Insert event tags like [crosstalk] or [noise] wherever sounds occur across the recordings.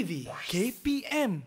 TV KPM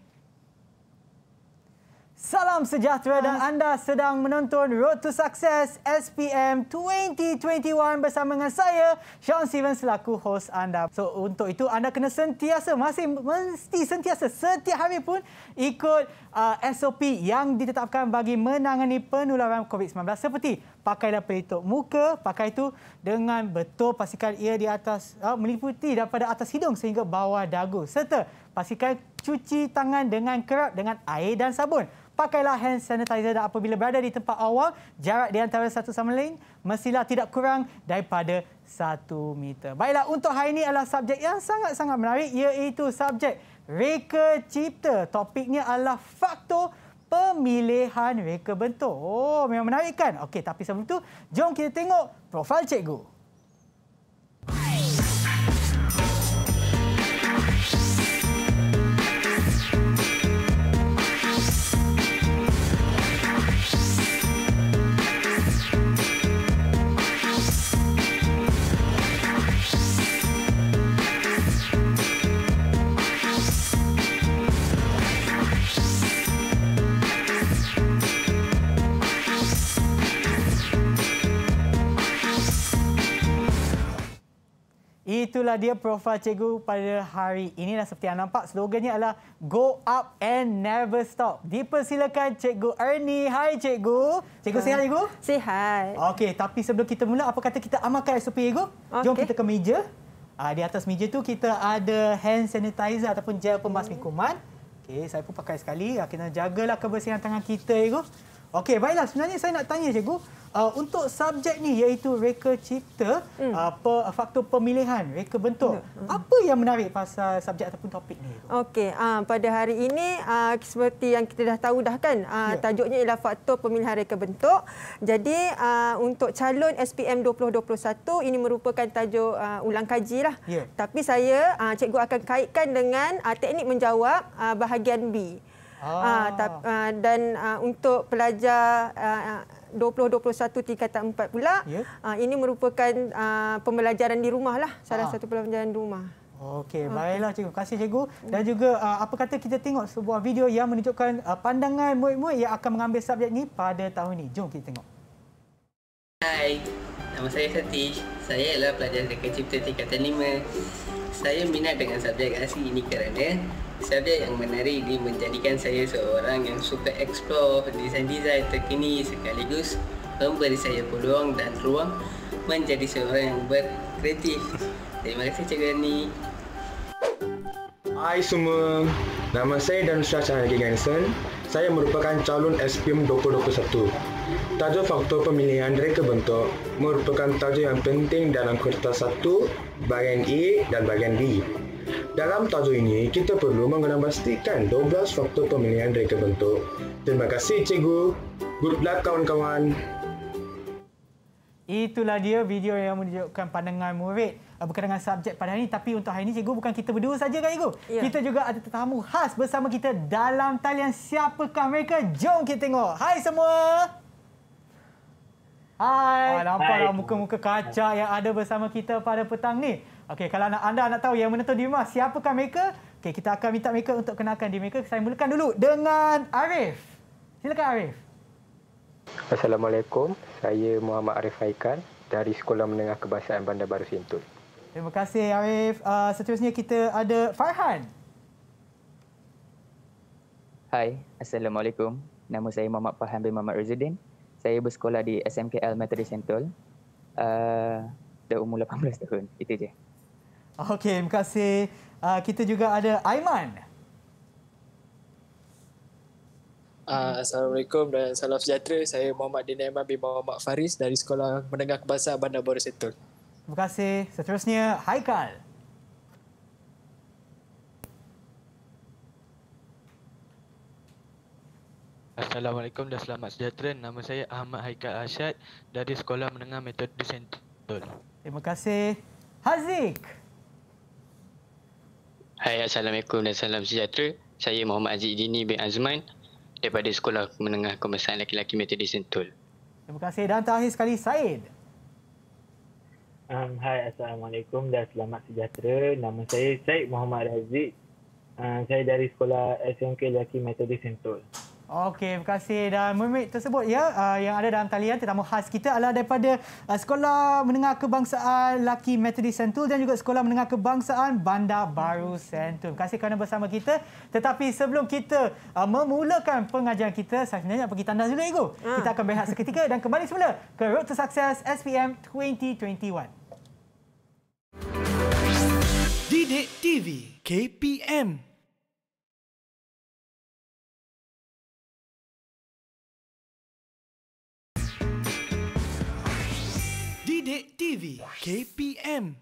Salam sejahtera dan anda sedang menonton Road to Success SPM 2021 bersama dengan saya Sean Stevens selaku host anda. So untuk itu anda kena sentiasa masih mesti sentiasa setiap hari pun ikut uh, SOP yang ditetapkan bagi menangani penularan COVID-19 seperti pakailah pelitup muka, pakai itu dengan betul pastikan ia di atas uh, meliputi daripada atas hidung sehingga bawah dagu serta pastikan cuci tangan dengan kerap dengan air dan sabun pakailah hand sanitizer dan apabila berada di tempat awal, jarak di antara satu sama lain mestilah tidak kurang daripada satu meter. Baiklah, untuk hari ini adalah subjek yang sangat-sangat menarik iaitu subjek reka cipta. Topiknya adalah faktor pemilihan reka bentuk. Oh, memang menarik kan? Okey, tapi sebelum itu, jom kita tengok profil cikgu. itulah dia profil cikgu pada hari ini. Dan seperti yang nampak, slogannya adalah Go Up and Never Stop. Dipersilakan cikgu Ernie. Hai cikgu. Cikgu sihat cikgu? Sihat. Okey, tapi sebelum kita mula, apa kata kita amalkan SOP cikgu? Okay. Jom kita ke meja. Ah, di atas meja tu kita ada hand sanitizer ataupun gel pembasmi kuman. Okey, saya pun pakai sekali. Ah, kita jagalah kebersihan tangan kita cikgu. Okey, baiklah. Sebenarnya saya nak tanya cikgu, uh, untuk subjek ni iaitu reka cipta, hmm. uh, per, uh, faktor pemilihan, reka bentuk, hmm, hmm. apa yang menarik pasal subjek ataupun topik ni? Okey, uh, pada hari ini uh, seperti yang kita dah tahu dah kan, uh, yeah. tajuknya ialah faktor pemilihan reka bentuk. Jadi uh, untuk calon SPM 2021, ini merupakan tajuk uh, ulang kaji. Lah. Yeah. Tapi saya, uh, cikgu akan kaitkan dengan uh, teknik menjawab uh, bahagian B ah. uh, dan uh, untuk pelajar uh, 2021 tingkatan 4 pula yeah. Ya. uh, ini merupakan uh, pembelajaran di rumah lah salah ah. satu pembelajaran di rumah Okey, baiklah cikgu. Terima kasih cikgu. Dan juga apa kata kita tengok sebuah video yang menunjukkan pandangan murid-murid yang akan mengambil subjek ni pada tahun ini. Jom kita tengok. Hai, nama saya Satish. Saya adalah pelajar dekat cipta tingkatan saya minat dengan subjek asli ini kerana subjek yang menarik di menjadikan saya seorang yang suka explore desain-desain terkini sekaligus memberi saya peluang dan ruang menjadi seorang yang berkreatif. Terima kasih Cikgu Rani. Hai semua, nama saya Danusha Chan Hagi Saya merupakan calon SPM 2021. Tajuk faktor pemilihan reka bentuk merupakan tajuk yang penting dalam kereta satu, bahagian A dan bahagian B. Dalam tajuk ini, kita perlu mengenang pastikan 12 faktor pemilihan reka bentuk. Terima kasih cikgu. Good luck kawan-kawan. Itulah dia video yang menunjukkan pandangan murid eh, berkaitan dengan subjek pada hari ini. Tapi untuk hari ini, cikgu bukan kita berdua saja kan, cikgu? Ya. Kita juga ada tetamu khas bersama kita dalam talian siapakah mereka. Jom kita tengok. Hai semua. Hai. Oh, nampak Hai. Lah muka-muka kacak yang ada bersama kita pada petang ni. Okey, kalau anda, anda nak tahu yang mana tu Dimas, siapakah mereka? Okey, kita akan minta mereka untuk kenalkan diri mereka. Saya mulakan dulu dengan Arif. Silakan Arif. Assalamualaikum. Saya Muhammad Arif Haikan dari Sekolah Menengah Kebangsaan Bandar Baru Sentul. Terima kasih Arif. Uh, seterusnya kita ada Farhan. Hai, Assalamualaikum. Nama saya Muhammad Farhan bin Muhammad Rizuddin saya bersekolah di SMKL Methodist Sentul, Uh, dah umur 18 tahun. Itu je. Okey, terima kasih. Uh, kita juga ada Aiman. Uh, Assalamualaikum dan salam sejahtera. Saya Muhammad Dini Aiman bin Muhammad Faris dari Sekolah Menengah Kebangsaan Bandar Baru Sentul. Terima kasih. Seterusnya, Haikal. Assalamualaikum dan selamat sejahtera. Nama saya Ahmad Haikal Ashad dari Sekolah Menengah Metodis Sentul. Terima kasih. Haziq. Hai, Assalamualaikum dan salam sejahtera. Saya Muhammad Aziz Dini bin Azman daripada Sekolah Menengah Kemasan Laki-Laki Metodis Sentul. Terima kasih. Dan terakhir sekali, Said. Um, hai, Assalamualaikum dan selamat sejahtera. Nama saya Said Muhammad Aziz. Uh, saya dari Sekolah SMK Laki Metodis Sentul. Okey, terima kasih dan mermaid tersebut ya uh, yang ada dalam talian tetamu khas kita adalah daripada uh, Sekolah Menengah Kebangsaan Laki Methodist Sentul dan juga Sekolah Menengah Kebangsaan Bandar Baru Sentul. Terima kasih kerana bersama kita. Tetapi sebelum kita uh, memulakan pengajian kita, saya sebenarnya nak pergi tandas dulu, Ego. Ha. Ah. Kita akan berehat seketika dan kembali semula ke Road to Success SPM 2021. Didik TV KPM Bidik TV KPM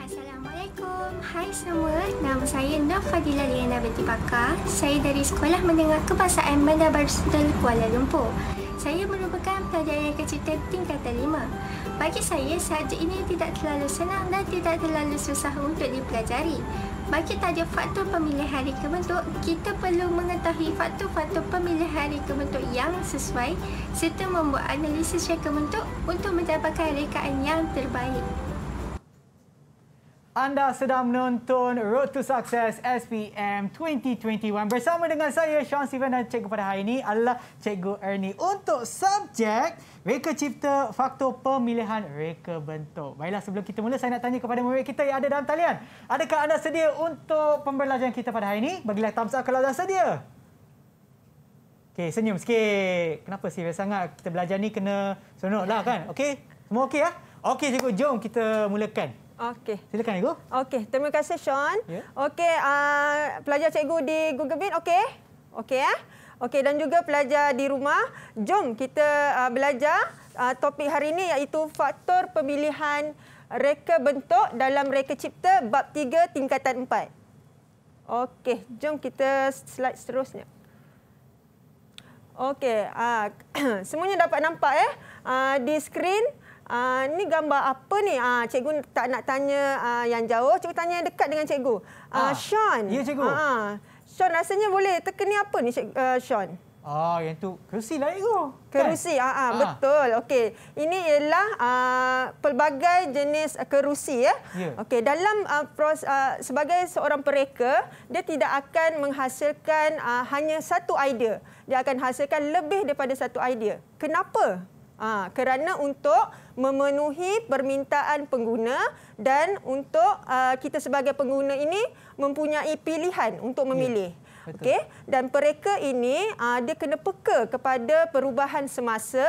Assalamualaikum Hai semua Nama saya Nur Fadila Liana binti Pakar Saya dari Sekolah Menengah Kebangsaan Bandar Baru Sultan Kuala Lumpur Saya merupakan pelajar yang kecita tingkat lima. Bagi saya, sahaja ini tidak terlalu senang dan tidak terlalu susah untuk dipelajari bagi tajuk faktor pemilihan hari kebentuk, kita perlu mengetahui faktor-faktor pemilihan hari kebentuk yang sesuai serta membuat analisis hari kebentuk untuk mendapatkan rekaan yang terbaik. Anda sedang menonton Road to Success SPM 2021 bersama dengan saya Sean Steven dan cikgu pada hari ini adalah cikgu Ernie untuk subjek reka cipta faktor pemilihan reka bentuk. Baiklah sebelum kita mula saya nak tanya kepada murid kita yang ada dalam talian. Adakah anda sedia untuk pembelajaran kita pada hari ini? Bagilah thumbs up kalau anda sedia. Okey, senyum sikit. Kenapa serius sangat? Kita belajar ni kena seronoklah kan? Okey, semua okey ya? Okey cikgu, jom kita mulakan. Okey. Silakan cikgu. Okey, terima kasih Sean. Yeah. Okey, uh, pelajar cikgu di Google Meet okey? Okey eh? Okey dan juga pelajar di rumah, jom kita uh, belajar uh, topik hari ini iaitu faktor pemilihan reka bentuk dalam reka cipta bab 3 tingkatan 4. Okey, jom kita slide seterusnya. Okey, uh, [clears throat] semuanya dapat nampak eh uh, di skrin. Uh, ni gambar apa ni? Uh, cikgu tak nak tanya uh, yang jauh. Cikgu tanya yang dekat dengan cikgu. Uh, ha. Sean. Ya, cikgu. Uh, uh. Sean rasanya boleh. Terkeni apa ni, cikgu, uh, Sean? Ah, oh, yang tu kerusi lah itu. Kan? Kerusi, kan? ah, ah, ah betul. Okay, ini ialah ah, pelbagai jenis kerusi ya. Yeah. Okey, dalam ah, pros, ah, sebagai seorang pereka, dia tidak akan menghasilkan ah, hanya satu idea. Dia akan hasilkan lebih daripada satu idea. Kenapa? Ha, kerana untuk memenuhi permintaan pengguna dan untuk uh, kita sebagai pengguna ini mempunyai pilihan untuk ya, memilih. Yeah. Okey dan mereka ini uh, dia kena peka kepada perubahan semasa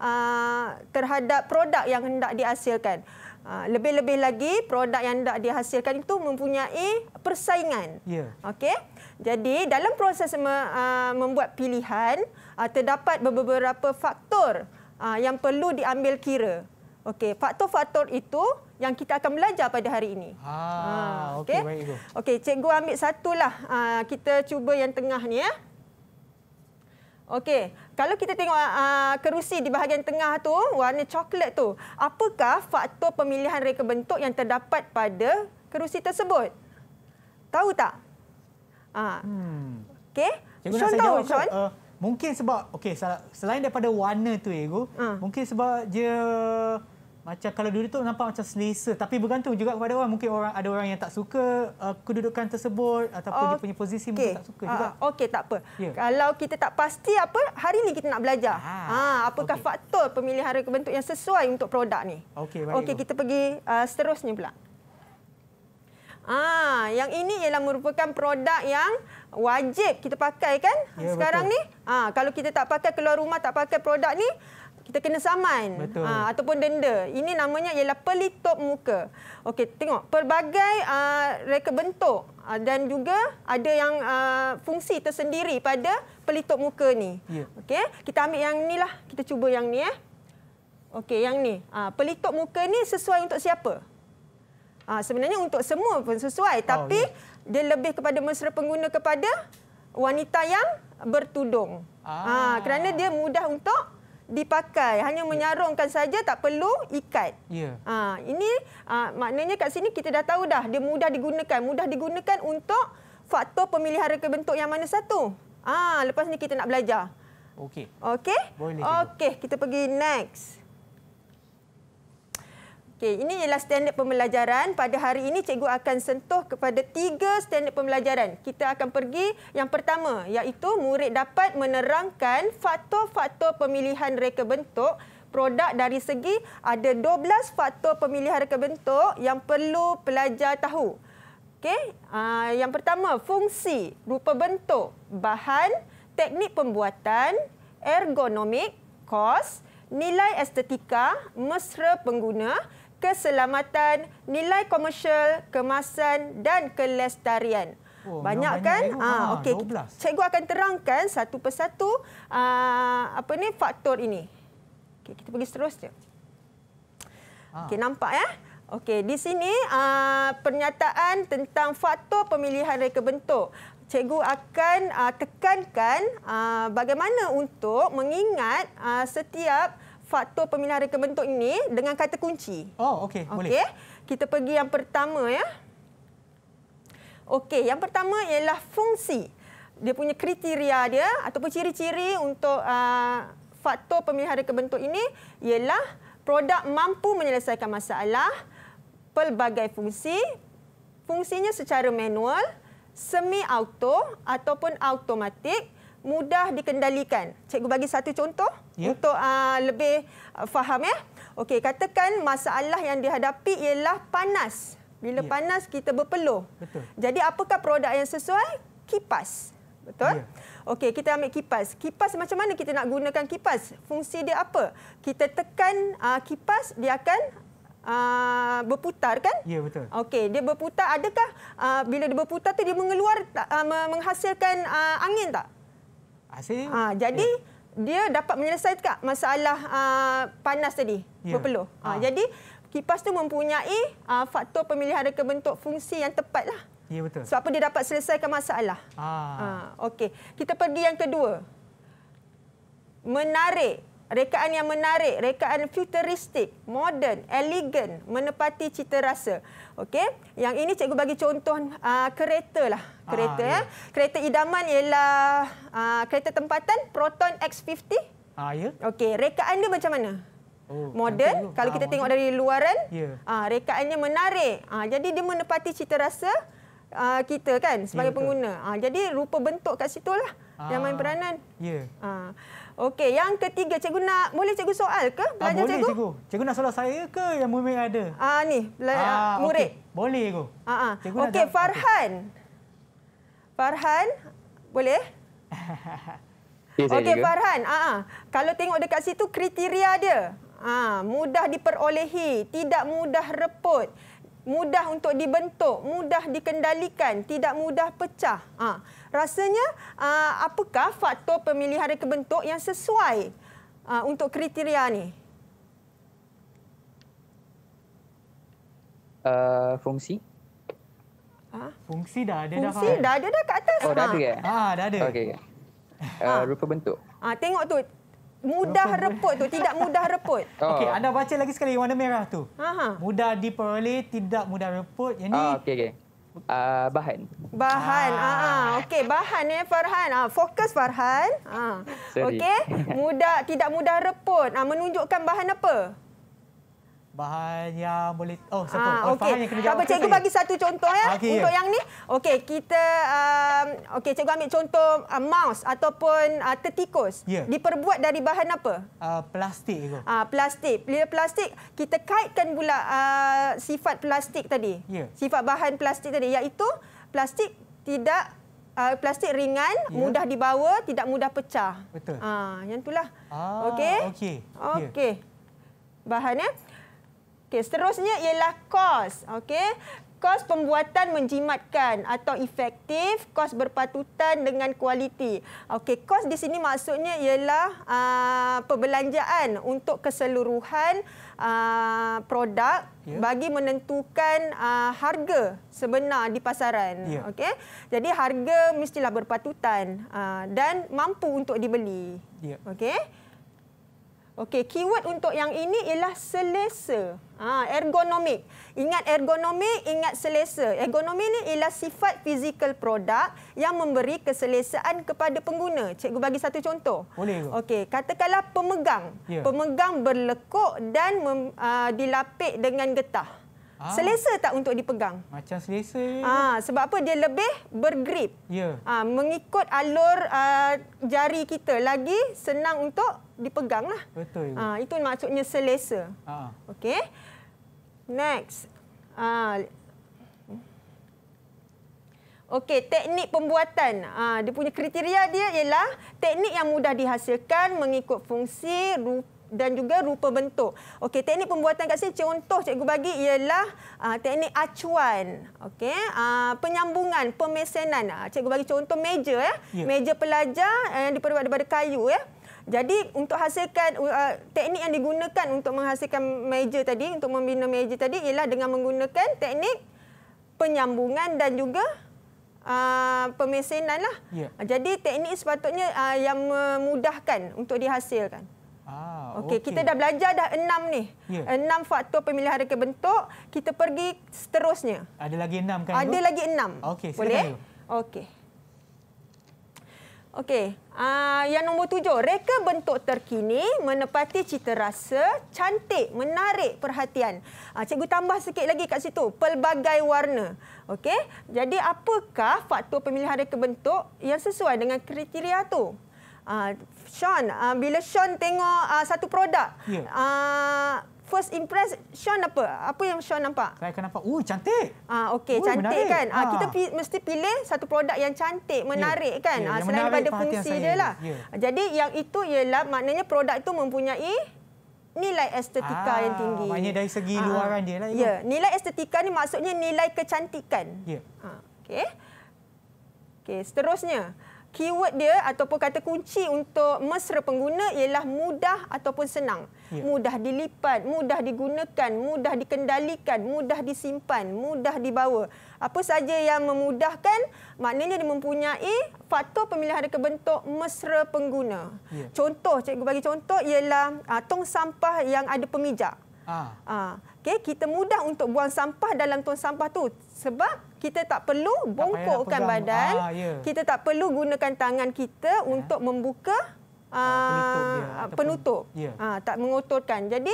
uh, terhadap produk yang hendak dihasilkan. Uh, lebih-lebih lagi produk yang hendak dihasilkan itu mempunyai persaingan. Yeah. Okey. Jadi dalam proses me, uh, membuat pilihan uh, terdapat beberapa faktor uh, yang perlu diambil kira. Okey, faktor-faktor itu yang kita akan belajar pada hari ini. Ha, ha okey. Okey, okay, cikgu ambil satulah. Uh, kita cuba yang tengah ni ya. Okey, kalau kita tengok uh, kerusi di bahagian tengah tu warna coklat tu, apakah faktor pemilihan reka bentuk yang terdapat pada kerusi tersebut? Tahu tak? Ah. Uh, hmm. Okey. Contoh, nak Uh, mungkin sebab okey selain daripada warna tu ego uh. mungkin sebab dia macam kalau dulu tu nampak macam selesa tapi bergantung juga kepada orang mungkin orang ada orang yang tak suka uh, kedudukan tersebut ataupun okay. dia punya posisi mungkin tak suka uh, juga ah, okey tak apa yeah. kalau kita tak pasti apa hari ni kita nak belajar ha uh, apakah okay. faktor pemilihan harga bentuk yang sesuai untuk produk ni okey okey kita pergi uh, seterusnya pula Ah, yang ini ialah merupakan produk yang wajib kita pakai kan ya, sekarang betul. ni. Ah, kalau kita tak pakai keluar rumah tak pakai produk ni kita kena saman ha, ataupun denda. Ini namanya ialah pelitup muka. Okey, tengok pelbagai uh, reka bentuk uh, dan juga ada yang uh, fungsi tersendiri pada pelitup muka ni. Yeah. Okey, kita ambil yang inilah. Kita cuba yang ni eh. Okey, yang ni. Uh, pelitup muka ni sesuai untuk siapa? Ha, sebenarnya untuk semua pun sesuai. Oh, tapi ya. dia lebih kepada mesra pengguna kepada wanita yang bertudung. Ah. ah. kerana dia mudah untuk dipakai. Hanya ya. menyarungkan saja tak perlu ikat. Ya. Ha, ini ha, maknanya kat sini kita dah tahu dah. Dia mudah digunakan. Mudah digunakan untuk faktor pemilihan reka bentuk yang mana satu. Ha, lepas ni kita nak belajar. Okey. Okey? Okey, kita pergi next. Okey, ini ialah standard pembelajaran. Pada hari ini cikgu akan sentuh kepada tiga standard pembelajaran. Kita akan pergi yang pertama iaitu murid dapat menerangkan faktor-faktor pemilihan reka bentuk produk dari segi ada 12 faktor pemilihan reka bentuk yang perlu pelajar tahu. Okey, ah, yang pertama fungsi, rupa bentuk, bahan, teknik pembuatan, ergonomik, kos, nilai estetika, mesra pengguna, keselamatan, nilai komersial, kemasan dan kelestarian. Oh, banyak kan? Ya? Ah ha, okey. Cikgu akan terangkan satu persatu aa, ah, apa ni faktor ini. Okey, kita pergi terus. Ha. Ah. Okey, nampak ya? Okey, di sini aa, ah, pernyataan tentang faktor pemilihan reka bentuk. Cikgu akan aa, tekankan aa, bagaimana untuk mengingat aa, setiap faktor pemilihan reka bentuk ini dengan kata kunci. Oh, okey. Okay. Boleh. Kita pergi yang pertama. ya. Okey, yang pertama ialah fungsi. Dia punya kriteria dia ataupun ciri-ciri untuk uh, faktor pemilihan reka bentuk ini ialah produk mampu menyelesaikan masalah pelbagai fungsi, fungsinya secara manual, semi-auto ataupun automatik, mudah dikendalikan. Cikgu bagi satu contoh yeah. untuk uh, lebih uh, faham ya. Okey, katakan masalah yang dihadapi ialah panas. Bila yeah. panas kita berpeluh. Betul. Jadi apakah produk yang sesuai? Kipas. Betul? Yeah. Okey, kita ambil kipas. Kipas macam mana kita nak gunakan kipas? Fungsi dia apa? Kita tekan uh, kipas dia akan Uh, berputar kan? Ya yeah, betul. Okey, dia berputar adakah uh, bila dia berputar tu dia mengeluarkan uh, menghasilkan uh, angin tak? Hasil. Uh, jadi yeah dia dapat menyelesaikan masalah uh, panas tadi ya. berpeluh. Ha. Uh, jadi kipas tu mempunyai uh, faktor pemilihan reka bentuk fungsi yang tepat lah. Ya betul. Sebab apa dia dapat selesaikan masalah. Ha. Uh, okey. Kita pergi yang kedua. Menarik Rekaan yang menarik, rekaan futuristik, modern, elegan, menepati cita rasa. Okey, yang ini cikgu bagi contoh uh, kereta lah. Kereta, ah, ya. Eh. kereta idaman ialah uh, kereta tempatan Proton X50. Ah, ya. Okey, rekaan dia macam mana? Oh, modern kalau kita ah, tengok dari luaran yeah. Ya. rekaannya menarik ah jadi dia menepati cita rasa ah, kita kan sebagai yeah, ya, pengguna ah jadi rupa bentuk kat situlah ah, yang main peranan ya yeah. ah Okey, yang ketiga cikgu nak boleh cikgu soal ke? Ah, Belajar ah, boleh, cikgu? cikgu. Cikgu nak soal saya ke yang murid ada? Ah ni, ah, ah murid. Okay. Boleh cikgu. Ha ah. -ha. Okey, Farhan. Okay. Farhan boleh? Okey Farhan, ha -ha. kalau tengok dekat situ kriteria dia. Ha, mudah diperolehi, tidak mudah reput, mudah untuk dibentuk, mudah dikendalikan, tidak mudah pecah. Ha rasanya uh, apakah faktor pemilihan kebentuk yang sesuai uh, untuk kriteria ni? Uh, fungsi? Ha? Fungsi dah ada fungsi dah. Fungsi dah ada dah kat atas. Oh, dah ada ke? Ha? Ya? Ha, dah ada. Okey. Uh, rupa bentuk. Ah, ha, tengok tu. Mudah rupa reput tu, tidak mudah reput. [laughs] Oh. Okey, anda baca lagi sekali warna merah tu. Aha. Mudah diperoleh, tidak mudah reput. Yang ni. Ah, oh, okey okey uh, bahan. Bahan. Ah, ah, ah okey bahan ni eh, Farhan. Ah fokus Farhan. Ah. Okey, [laughs] mudah tidak mudah reput. Ah menunjukkan bahan apa? Bahan yang boleh... Oh, siapa? Ah, oh, okay. Bahan yang kena jawab. Tak cikgu bagi satu contoh ya. Eh, okay. Untuk yang ni. Okey, kita... Um, Okey, cikgu ambil contoh uh, mouse ataupun uh, tetikus. Yeah. Diperbuat dari bahan apa? Uh, plastik. Ah, plastik. Bila plastik, kita kaitkan pula uh, sifat plastik tadi. Yeah. Sifat bahan plastik tadi. Iaitu plastik tidak... Uh, plastik ringan, yeah. mudah dibawa, tidak mudah pecah. Betul. Ah, yang itulah. Ah, Okey. Okey. Ya. Okay. Yeah. Bahan ya. Okey, seterusnya ialah kos. Okey. Kos pembuatan menjimatkan atau efektif, kos berpatutan dengan kualiti. Okey, kos di sini maksudnya ialah uh, perbelanjaan untuk keseluruhan uh, produk yeah. bagi menentukan uh, harga sebenar di pasaran. Yeah. Okey, jadi harga mestilah berpatutan uh, dan mampu untuk dibeli. Yeah. Okey. Okey, keyword untuk yang ini ialah selesa. Ha, ergonomik. Ingat ergonomik, ingat selesa. Ergonomi ni ialah sifat physical produk yang memberi keselesaan kepada pengguna. Cikgu bagi satu contoh. Boleh. Okey, katakanlah pemegang. Ya. Pemegang berlekuk dan uh, dilapik dengan getah. Ah. Selesa tak untuk dipegang? Macam selesa. Ha, sebab apa? Dia lebih bergrip. Ya. Ha, mengikut alur uh, jari kita lagi senang untuk dipegang. Lah. Betul. Ha, itu maksudnya selesa. Ha. Okey. Next. Ha. Okey, teknik pembuatan. Ha, dia punya kriteria dia ialah teknik yang mudah dihasilkan mengikut fungsi, rupa, dan juga rupa bentuk. Okey, teknik pembuatan kat sini contoh cikgu bagi ialah uh, teknik acuan. Okey, uh, ah, penyambungan, pemesenan. Uh, cikgu bagi contoh meja ya. Yeah. Meja pelajar yang eh, diperbuat daripada kayu ya. Jadi untuk hasilkan uh, teknik yang digunakan untuk menghasilkan meja tadi, untuk membina meja tadi ialah dengan menggunakan teknik penyambungan dan juga Uh, pemesenan lah. Yeah. Jadi teknik sepatutnya uh, yang memudahkan untuk dihasilkan. Ah, okey, okay. kita dah belajar dah enam ni. Yeah. Enam faktor pemilihan reka bentuk. Kita pergi seterusnya. Ada lagi enam kan? Ada Ibu? lagi enam. Okey, boleh. Okay, okay. uh, yang nombor tujuh, reka bentuk terkini menepati cita rasa cantik, menarik perhatian. Uh, cikgu tambah sikit lagi kat situ, pelbagai warna. Okay, jadi apakah faktor pemilihan reka bentuk yang sesuai dengan kriteria tu? Uh, Sean, uh, bila Sean tengok uh, satu produk, yeah. Ya. uh, First impress, Sean apa? Apa yang Sean nampak? Saya akan nampak, ui oh, cantik. Ah, Okey, oh, cantik menarik. kan? Ah. Kita mesti pilih satu produk yang cantik, menarik yeah. kan? Yeah. Ah, selain daripada fungsi dia lah. Yeah. Jadi yang itu ialah maknanya produk itu mempunyai nilai estetika ah, yang tinggi. Maknanya dari segi ah. luaran dia lah. Yeah. Ya, nilai estetika ni maksudnya nilai kecantikan. Yeah. Ah, Okey. Okey, seterusnya keyword dia ataupun kata kunci untuk mesra pengguna ialah mudah ataupun senang. Ya. Mudah dilipat, mudah digunakan, mudah dikendalikan, mudah disimpan, mudah dibawa. Apa saja yang memudahkan, maknanya dia mempunyai faktor pemilihan reka bentuk mesra pengguna. Ya. Contoh, cikgu bagi contoh ialah ah, tong sampah yang ada pemijak. Ah. Uh, Okay, kita mudah untuk buang sampah dalam tong sampah tu sebab kita tak perlu bongkokkan badan. Ah, yeah. Kita tak perlu gunakan tangan kita yeah. untuk membuka uh, penutup. Ah, penutup. Yeah. Ya. Uh, tak mengotorkan. Jadi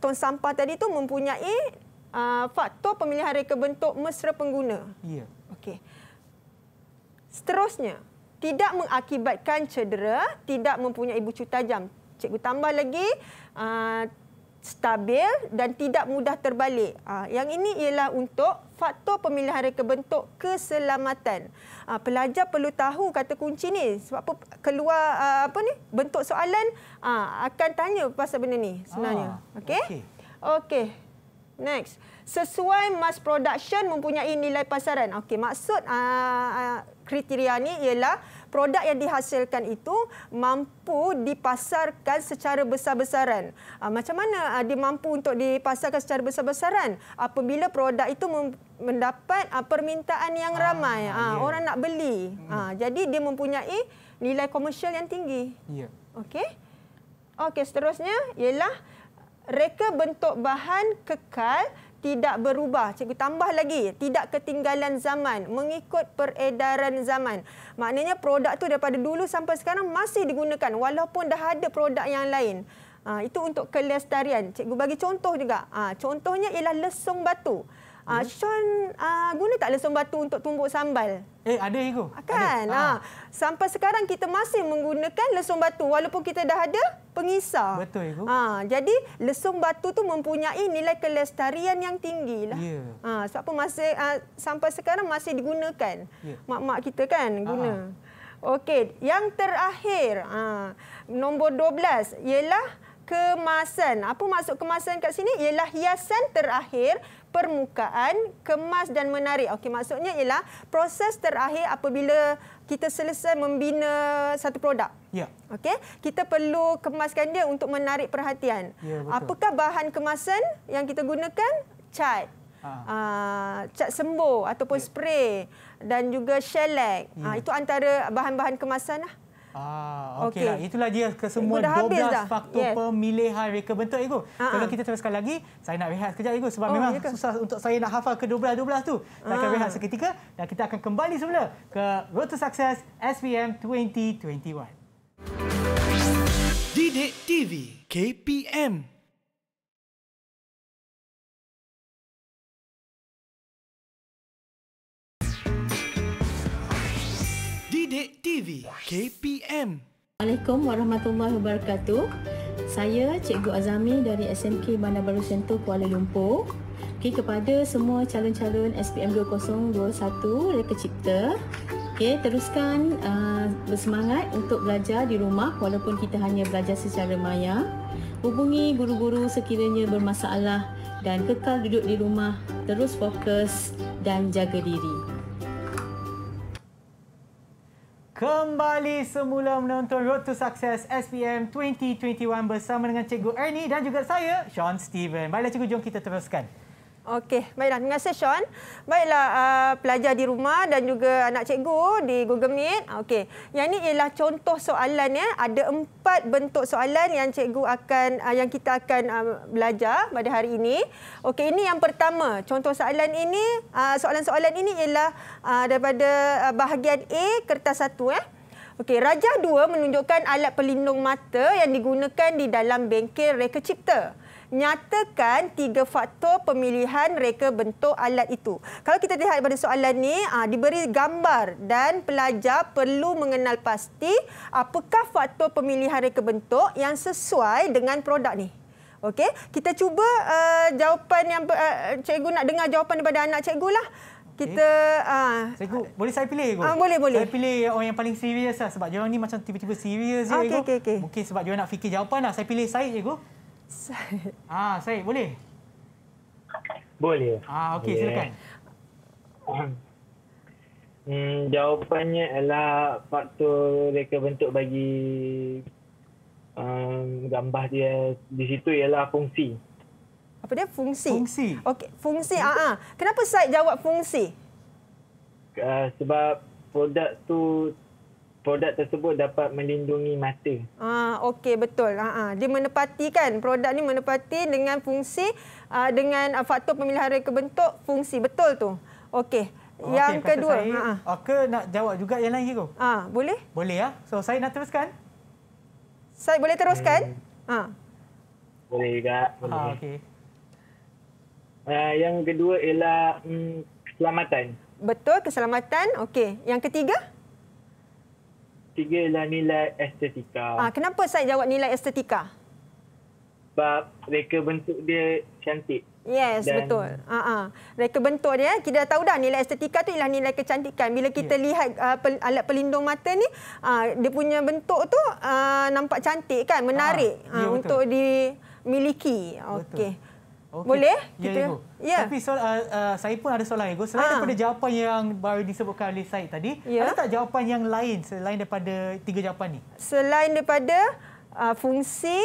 tong sampah tadi tu mempunyai uh, faktor pemilihan reka bentuk mesra pengguna. Ya. Yeah. Okey. Seterusnya, tidak mengakibatkan cedera, tidak mempunyai bucu tajam. Cikgu tambah lagi uh, stabil dan tidak mudah terbalik. Ah, yang ini ialah untuk faktor pemilihan reka bentuk keselamatan. Ah, pelajar perlu tahu kata kunci ni sebab apa keluar ah, apa ni bentuk soalan akan tanya pasal benda ni sebenarnya. Ah, Okey. Okey. Okay. Next. Sesuai mass production mempunyai nilai pasaran. Okey, maksud uh, kriteria ni ialah produk yang dihasilkan itu mampu dipasarkan secara besar-besaran. Ah, macam mana uh, dia mampu untuk dipasarkan secara besar-besaran apabila produk itu mendapat ah, permintaan yang ramai. Ah, uh, ya. yeah. Orang nak beli. Mm. Uh, jadi dia mempunyai nilai komersial yang tinggi. Yeah. Okey. Okey, seterusnya ialah reka bentuk bahan kekal tidak berubah. Cikgu tambah lagi, tidak ketinggalan zaman, mengikut peredaran zaman. Maknanya produk tu daripada dulu sampai sekarang masih digunakan walaupun dah ada produk yang lain. Ha, itu untuk kelestarian. Cikgu bagi contoh juga. Ha, contohnya ialah lesung batu. Ah, hmm. Sean ah, guna tak lesung batu untuk tumbuk sambal? Eh, ada ego. Ah, kan? Ada. Ah, ah. Sampai sekarang kita masih menggunakan lesung batu walaupun kita dah ada pengisar. Betul ego. Ah, jadi lesung batu tu mempunyai nilai kelestarian yang tinggi. Lah. Yeah. Ah, sebab masih, ah, sampai sekarang masih digunakan. Ya. Mak-mak yeah. kita kan guna. Ah. Okey, yang terakhir, ah, nombor 12 ialah kemasan. Apa maksud kemasan kat sini? Ialah hiasan terakhir permukaan, kemas dan menarik. Okey, maksudnya ialah proses terakhir apabila kita selesai membina satu produk. Ya. Okey, kita perlu kemaskan dia untuk menarik perhatian. Ya, Apakah bahan kemasan yang kita gunakan? Cat. Ha. Uh, ah. ah, cat sembuh ataupun ya. spray dan juga shellac. Ya. Uh, itu antara bahan-bahan kemasan Ah, okay Okay. Lah. Itulah dia kesemua 12 dah. faktor yes. pemilihan reka bentuk, Igu. Ah, Kalau uh-huh. kita teruskan lagi, saya nak rehat sekejap, Igu. Sebab oh, memang ya susah untuk saya nak hafal ke 12-12 tu. Saya uh-huh. akan ah. rehat seketika dan kita akan kembali semula ke Road to Success SPM 2021. Didik TV KPM Sidik TV KPM. Assalamualaikum warahmatullahi wabarakatuh. Saya Cikgu Azami dari SMK Bandar Baru Sentul Kuala Lumpur. Okey kepada semua calon-calon SPM 2021 Reka Cipta. okay, teruskan uh, bersemangat untuk belajar di rumah walaupun kita hanya belajar secara maya. Hubungi guru-guru sekiranya bermasalah dan kekal duduk di rumah, terus fokus dan jaga diri. Kembali semula menonton Road to Success SPM 2021 bersama dengan Cikgu Ernie dan juga saya, Sean Steven. Baiklah Cikgu, jom kita teruskan. Okey, baiklah. Terima kasih, Sean. Baiklah, uh, pelajar di rumah dan juga anak cikgu di Google Meet. Okey, yang ini ialah contoh soalan. Ya. Ada empat bentuk soalan yang cikgu akan uh, yang kita akan uh, belajar pada hari ini. Okey, ini yang pertama. Contoh soalan ini, uh, soalan-soalan uh, ini ialah uh, daripada uh, bahagian A, kertas satu. Eh. Okey, Rajah dua menunjukkan alat pelindung mata yang digunakan di dalam bengkel reka cipta. Okey nyatakan tiga faktor pemilihan reka bentuk alat itu. Kalau kita lihat pada soalan ini, ah, diberi gambar dan pelajar perlu mengenal pasti apakah faktor pemilihan reka bentuk yang sesuai dengan produk ni. Okey, kita cuba uh, jawapan yang uh, cikgu nak dengar jawapan daripada anak cikgu lah. Kita uh, cikgu, boleh saya pilih cikgu? Uh, boleh, boleh. Saya pilih orang yang paling serius lah sebab dia orang ni macam tiba-tiba serius je okay, cikgu. Okay, okay. Mungkin sebab dia nak fikir jawapan lah. Saya pilih Said cikgu. Syed. Ah, Syed boleh? Boleh. Ah, okey yeah. silakan. [clears throat] Hmm, jawapannya adalah faktor reka bentuk bagi um, gambar dia di situ ialah fungsi. Apa dia fungsi? Fungsi. Okey, fungsi. Ah, uh kenapa saya jawab fungsi? Uh, sebab produk tu produk tersebut dapat melindungi mata. Ah okey betul. Ha ah, dia menepati kan produk ni menepati dengan fungsi ah, dengan ah, faktor pemelihara kebentuk fungsi betul tu. Okey. Yang okay, kedua. Saya, ha. Ah, ah. Oke Okey. nak jawab juga yang lain hero. Ah boleh? Boleh ah. So saya nak teruskan. Saya boleh teruskan? Hmm. Ah. Boleh juga. Boleh. Ah, okey. Uh, yang kedua ialah mm, keselamatan. Betul keselamatan. Okey. Yang ketiga? tiga ialah nilai estetika. Ah, kenapa saya jawab nilai estetika? Sebab reka bentuk dia cantik. Yes, Dan... betul. Ha ah. Reka bentuk dia kita dah tahu dah nilai estetika tu ialah nilai kecantikan. Bila kita yeah. lihat uh, pel alat pelindung mata ni, uh, dia punya bentuk tu uh, nampak cantik kan, menarik ah, uh, untuk dimiliki. Okey. Okay. Boleh? Ya, kita... Ya, Ibu. Ya. Tapi soal, uh, uh, saya pun ada soalan, ego. Selain ha. daripada jawapan yang baru disebutkan oleh Syed tadi, ya. ada tak jawapan yang lain selain daripada tiga jawapan ni? Selain daripada uh, fungsi,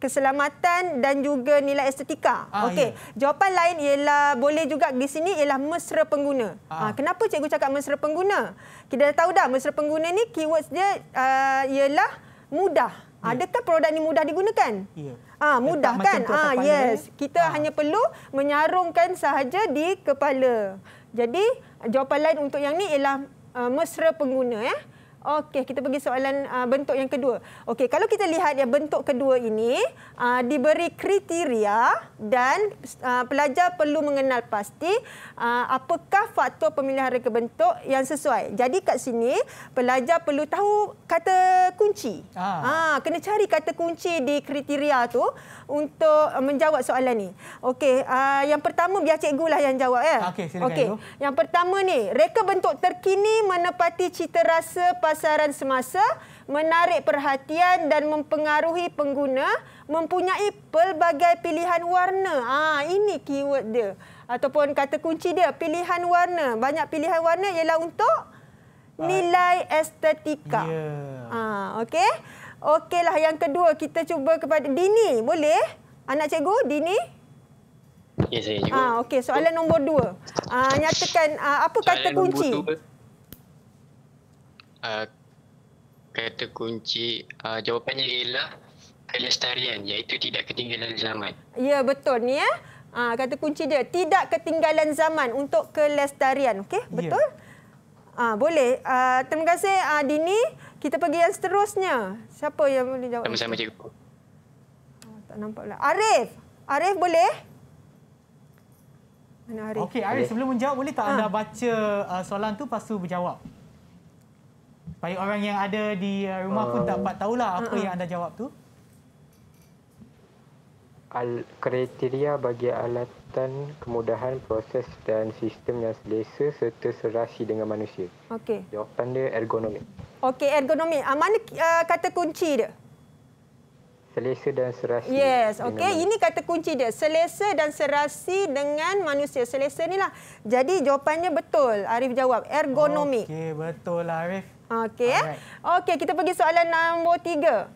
keselamatan dan juga nilai estetika. Ah, Okey, ya. jawapan lain ialah boleh juga di sini ialah mesra pengguna. Ah. ah kenapa cikgu cakap mesra pengguna? Kita dah tahu dah mesra pengguna ni keywords dia uh, ialah mudah. Yeah. Adakah produk ini mudah digunakan? Yeah. Ya. Ha, mudah kan? Ha, yes. Kita ha. hanya perlu menyarungkan sahaja di kepala. Jadi jawapan lain untuk yang ni ialah uh, mesra pengguna. Eh. Okey, kita pergi soalan uh, bentuk yang kedua. Okey, kalau kita lihat yang bentuk kedua ini uh, diberi kriteria dan uh, pelajar perlu mengenal pasti uh, apakah faktor pemilihan reka bentuk yang sesuai. Jadi kat sini pelajar perlu tahu kata kunci. Ah, ha, kena cari kata kunci di kriteria tu untuk uh, menjawab soalan ni. Okey, uh, yang pertama biar cikgu lah yang jawab ya. Okey, silakan. Okey, yang pertama ni reka bentuk terkini menepati citarasa pas pasaran semasa, menarik perhatian dan mempengaruhi pengguna, mempunyai pelbagai pilihan warna. Ah, ha, ini keyword dia ataupun kata kunci dia, pilihan warna. Banyak pilihan warna ialah untuk nilai estetika. Yeah. Ha, okey. Okeylah yang kedua kita cuba kepada Dini, boleh? Anak cikgu Dini? Ya, saya cikgu. Ah, ha, okey. Soalan nombor dua. ha, nyatakan ha, apa kata kunci? dua. Ah, kata kunci uh, jawapannya ialah kelestarian iaitu tidak ketinggalan zaman. Ya betul ni ya. Uh, kata kunci dia tidak ketinggalan zaman untuk kelestarian. Okey, ya. betul? Ya. boleh. Uh, terima kasih uh, Dini. Kita pergi yang seterusnya. Siapa yang boleh jawab? Sama-sama cikgu. Oh, tak nampak pula. Arif. Arif boleh? Mana Arif? Okey, Arif sebelum menjawab boleh tak uh. anda baca uh, soalan tu lepas berjawab? Baik orang yang ada di uh, rumah pun tak ah. dapat tahulah apa uh-uh. yang anda jawab tu. Al kriteria bagi alatan kemudahan proses dan sistem yang selesa serta serasi dengan manusia. Okey. Jawapan dia ergonomik. Okey, ergonomik. Uh, mana uh, kata kunci dia? Selesa dan serasi. Yes, okey. Ini kata kunci dia. Selesa dan serasi dengan manusia. Selesa inilah. Jadi jawapannya betul. Arif jawab ergonomik. Okey, betul lah Arif. Okey. Eh? Okey, kita pergi soalan nombor tiga.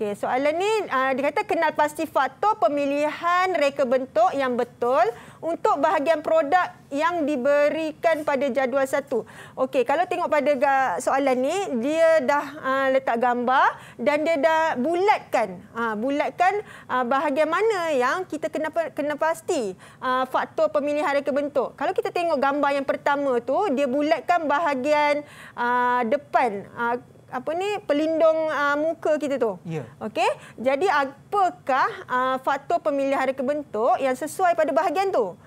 Okey, soalan ni uh, ah, dikatakan kenal pasti faktor pemilihan reka bentuk yang betul untuk bahagian produk yang diberikan pada jadual satu. Okey, kalau tengok pada soalan ni, dia dah uh, letak gambar dan dia dah bulatkan, uh, bulatkan uh, bahagian mana yang kita kena kena pasti uh, faktor pemilihan reka bentuk. Kalau kita tengok gambar yang pertama tu, dia bulatkan bahagian uh, depan. Uh, apa ni pelindung uh, muka kita tu. Ya. Okey. Jadi apakah uh, faktor pemilih hari kebentuk yang sesuai pada bahagian tu?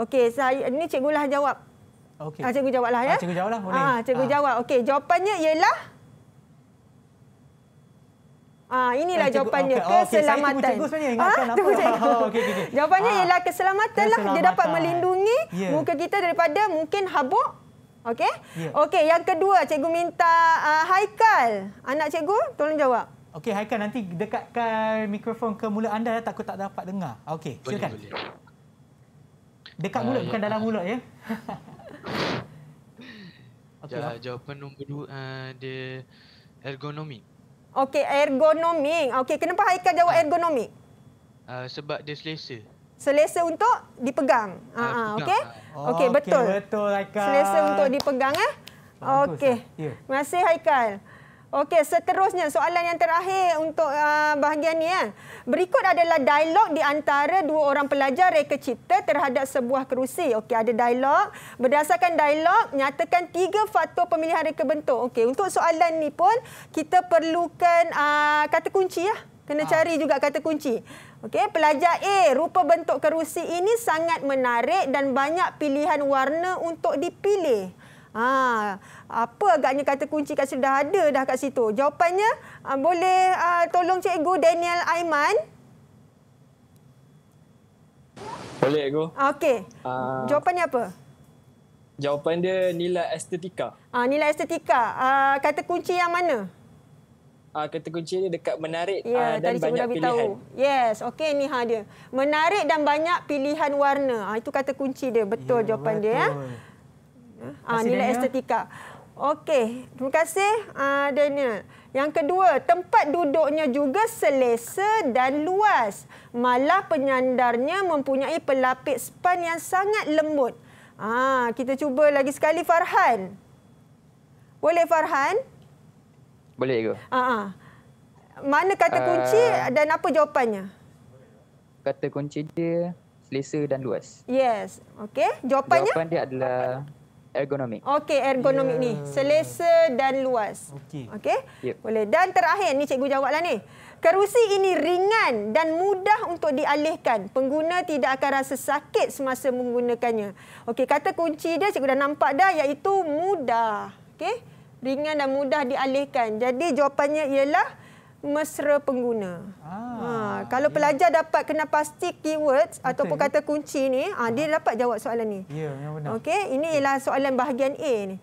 Okey, saya ini cikgu lah jawab. Okey. Ah, cikgu jawablah ya. Ah, cikgu jawablah boleh. Ah, cikgu ah. jawab. Okey, jawapannya ialah Ah, inilah ah, cikgu, jawapannya okay. keselamatan. Okay, saya cikgu sebenarnya ingatkan ah, apa? [laughs] Oh, okay, okay. Jawapannya ah. ialah keselamatan, keselamatan lah. Dia dapat melindungi yeah. muka kita daripada mungkin habuk Okey. Yeah. Okey, yang kedua cikgu minta uh, Haikal. Anak cikgu, tolong jawab. Okey, Haikal nanti dekatkan mikrofon ke mulut anda takut tak dapat dengar. Okey, silakan. Boleh, boleh. Dekat mulut uh, bukan uh, dalam mulut ya. [laughs] okay, ja, ya, jawapan nombor dua uh, dia ergonomi. Okey, ergonomi. Okey, kenapa Haikal jawab ah. ergonomi? Uh, ah, sebab dia selesa. Selesa untuk dipegang. Ha uh, uh, okey. Okey betul. Betul Haikal. Selesa untuk dipegang eh. Okey. Ya. Terima yeah. kasih Haikal. Okey, seterusnya soalan yang terakhir untuk uh, bahagian ni eh. Berikut adalah dialog di antara dua orang pelajar reka cipta terhadap sebuah kerusi. Okey, ada dialog. Berdasarkan dialog, nyatakan tiga faktor pemilihan reka bentuk. Okey, untuk soalan ni pun kita perlukan uh, kata kunci ya. Kena ha. cari juga kata kunci. Okey, pelajar A, rupa bentuk kerusi ini sangat menarik dan banyak pilihan warna untuk dipilih. Ha, apa agaknya kata kunci kat sudah ada dah kat situ? Jawapannya ah, boleh uh, tolong cikgu Daniel Aiman? Boleh cikgu. Okey. Uh, Jawapannya apa? Jawapan dia nilai estetika. Ah, uh, nilai estetika. Uh, kata kunci yang mana? uh, kata kunci dia dekat menarik ya, uh, dan banyak pilihan. Tahu. Yes, okey ni ha dia. Menarik dan banyak pilihan warna. Ha, itu kata kunci dia. Betul ya, jawapan ya? betul. dia. Ha. Ha, nilai estetika. Okey, terima kasih uh, Daniel. Yang kedua, tempat duduknya juga selesa dan luas. Malah penyandarnya mempunyai pelapis span yang sangat lembut. Ah, ha, kita cuba lagi sekali Farhan. Boleh Farhan? Boleh ke? Ah, uh Mana kata kunci uh, dan apa jawapannya? Kata kunci dia selesa dan luas. Yes. Okey, jawapannya? Jawapan dia adalah ergonomik. Okey, ergonomik yeah. ni. Ya. Selesa dan luas. Okey. Okey. Yep. Boleh. Dan terakhir ni cikgu jawablah ni. Kerusi ini ringan dan mudah untuk dialihkan. Pengguna tidak akan rasa sakit semasa menggunakannya. Okey, kata kunci dia cikgu dah nampak dah iaitu mudah. Okey ringan dan mudah dialihkan. Jadi jawapannya ialah mesra pengguna. Ah, ha, kalau yeah. pelajar dapat kena pasti keywords Betul, ataupun kata kunci ni, ha, dia dapat jawab soalan ni. Ya, yeah, benar. Okey, ini ya. ialah soalan bahagian A ni.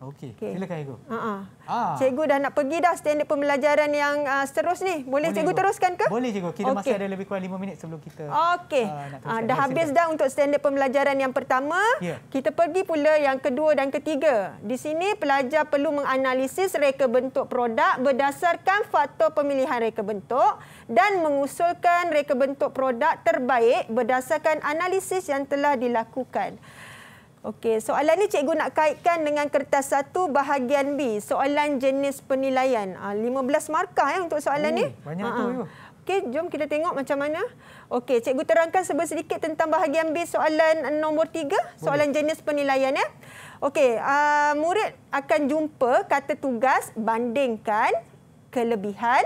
Okey, okay. silakan cikgu. Uh-uh. Ah. Cikgu dah nak pergi dah standard pembelajaran yang uh, ah, seterus ni. Boleh, Boleh cikgu teruskan ke? Boleh cikgu. Kita okay. masih ada lebih kurang 5 minit sebelum kita. Okey. Uh, uh, dah ya, habis silakan. dah untuk standard pembelajaran yang pertama. Yeah. Kita pergi pula yang kedua dan ketiga. Di sini pelajar perlu menganalisis reka bentuk produk berdasarkan faktor pemilihan reka bentuk dan mengusulkan reka bentuk produk terbaik berdasarkan analisis yang telah dilakukan. Okey, soalan ni cikgu nak kaitkan dengan kertas satu bahagian B. Soalan jenis penilaian. 15 ah, markah ya untuk soalan oh, ni. Hmm, banyak Ha-ha. tu. Ah. Okey, jom kita tengok macam mana. Okey, cikgu terangkan sebentar sedikit tentang bahagian B soalan nombor tiga. Soalan Boleh. jenis penilaian ya. Okey, uh, murid akan jumpa kata tugas bandingkan kelebihan,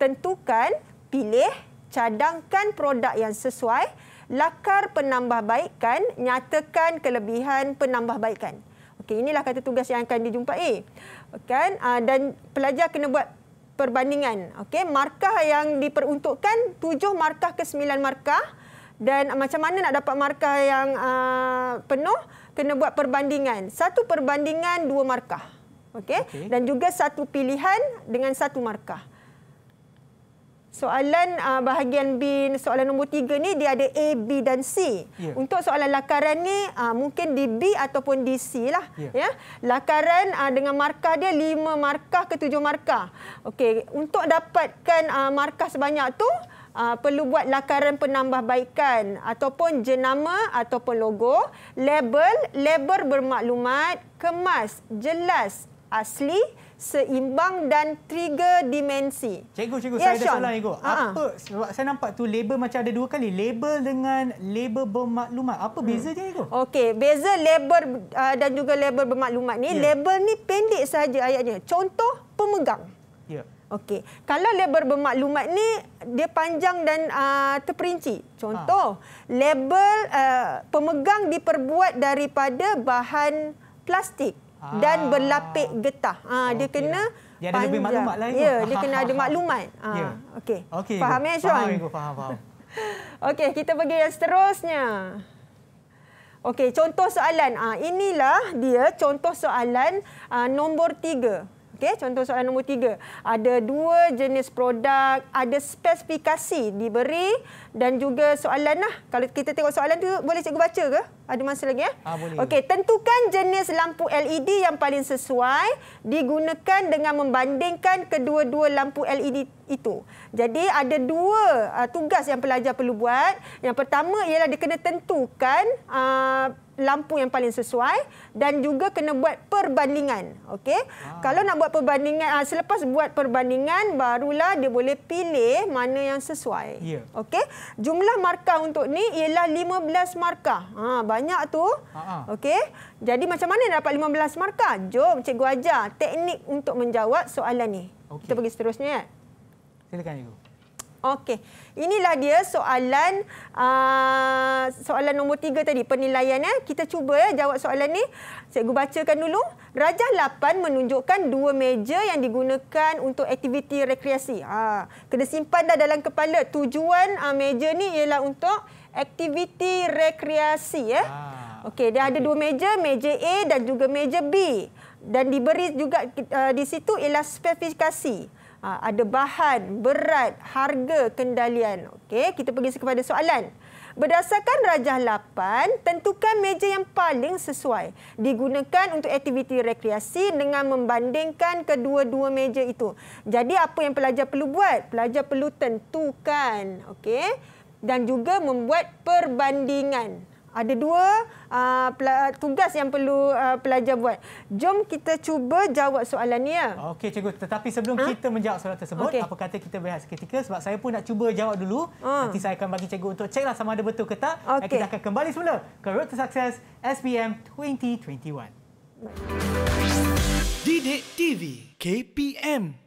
tentukan, pilih, cadangkan produk yang sesuai lakar penambahbaikan nyatakan kelebihan penambahbaikan. Okey, inilah kata tugas yang akan dijumpai. Kan? Dan pelajar kena buat perbandingan. Okey, markah yang diperuntukkan 7 markah ke 9 markah dan macam mana nak dapat markah yang uh, penuh kena buat perbandingan. Satu perbandingan dua markah. Okey. Okay. Dan juga satu pilihan dengan satu markah soalan uh, bahagian B, soalan nombor tiga ni dia ada A, B dan C. Yeah. Untuk soalan lakaran ni uh, mungkin di B ataupun di C lah. Yeah. Yeah. Lakaran uh, dengan markah dia lima markah ke tujuh markah. Okey, untuk dapatkan uh, markah sebanyak tu uh, perlu buat lakaran penambahbaikan ataupun jenama ataupun logo, label, label bermaklumat, kemas, jelas, asli, seimbang dan trigger dimensi. Cikgu, cikgu ya, saya Sean. ada soalan cikgu. Apa uh -huh. sebab saya nampak tu label macam ada dua kali, label dengan label bermaklumat. Apa beza dia hmm. cikgu? Okey, beza label uh, dan juga label bermaklumat ni, yeah. label ni pendek saja ayatnya. Contoh pemegang. Ya. Yeah. Okey. Kalau label bermaklumat ni dia panjang dan uh, terperinci. Contoh, ha. label uh, pemegang diperbuat daripada bahan plastik dan berlapik getah. Ha, ah, okay. dia oh, kena dia ada panjang. lebih maklumat lah Ya, dia kena ada maklumat. Ha, yeah. Ya. okay. okay. Faham ya, Syuan? Faham, ibu. faham. faham. [laughs] Okey, kita pergi yang seterusnya. Okey, contoh soalan. Ha, inilah dia contoh soalan ha, nombor tiga. Okey, contoh soalan nombor tiga. Ada dua jenis produk, ada spesifikasi diberi dan juga soalan lah. Kalau kita tengok soalan tu, boleh cikgu baca ke? Ada masa lagi ya? Ah, Okey, tentukan jenis lampu LED yang paling sesuai digunakan dengan membandingkan kedua-dua lampu LED itu. Jadi ada dua uh, tugas yang pelajar perlu buat. Yang pertama ialah dia kena tentukan uh, lampu yang paling sesuai dan juga kena buat perbandingan. Okey. Ah. Kalau nak buat perbandingan uh, selepas buat perbandingan barulah dia boleh pilih mana yang sesuai. Yeah. Okey. Jumlah markah untuk ni ialah 15 markah. Ha banyak tu. Okey. Jadi macam mana nak dapat 15 markah? Jom cikgu ajar teknik untuk menjawab soalan ni. Okay. Kita pergi seterusnya ya. Silakan cikgu. Okey. Inilah dia soalan uh, soalan nombor tiga tadi penilaian ya. Kita cuba ya jawab soalan ni. Cikgu bacakan dulu. Rajah 8 menunjukkan dua meja yang digunakan untuk aktiviti rekreasi. Ha, kena simpan dah dalam kepala. Tujuan uh, meja ni ialah untuk aktiviti rekreasi ya. Ah. Okey, dia ada dua meja, meja A dan juga meja B. Dan diberi juga uh, di situ ialah spesifikasi. Uh, ada bahan, berat, harga, kendalian. Okey, kita pergi kepada soalan. Berdasarkan rajah 8, tentukan meja yang paling sesuai digunakan untuk aktiviti rekreasi dengan membandingkan kedua-dua meja itu. Jadi apa yang pelajar perlu buat? Pelajar perlu tentukan, okey? dan juga membuat perbandingan. Ada dua uh, tugas yang perlu uh, pelajar buat. Jom kita cuba jawab soalan ni. Ya? Okey, cikgu. Tetapi sebelum ha? kita menjawab soalan tersebut, okay. apa kata kita berehat seketika? Sebab saya pun nak cuba jawab dulu. Ha. Nanti saya akan bagi cikgu untuk ceklah sama ada betul ke tak. Okay. kita akan kembali semula ke Road to Success SPM 2021. Didik TV KPM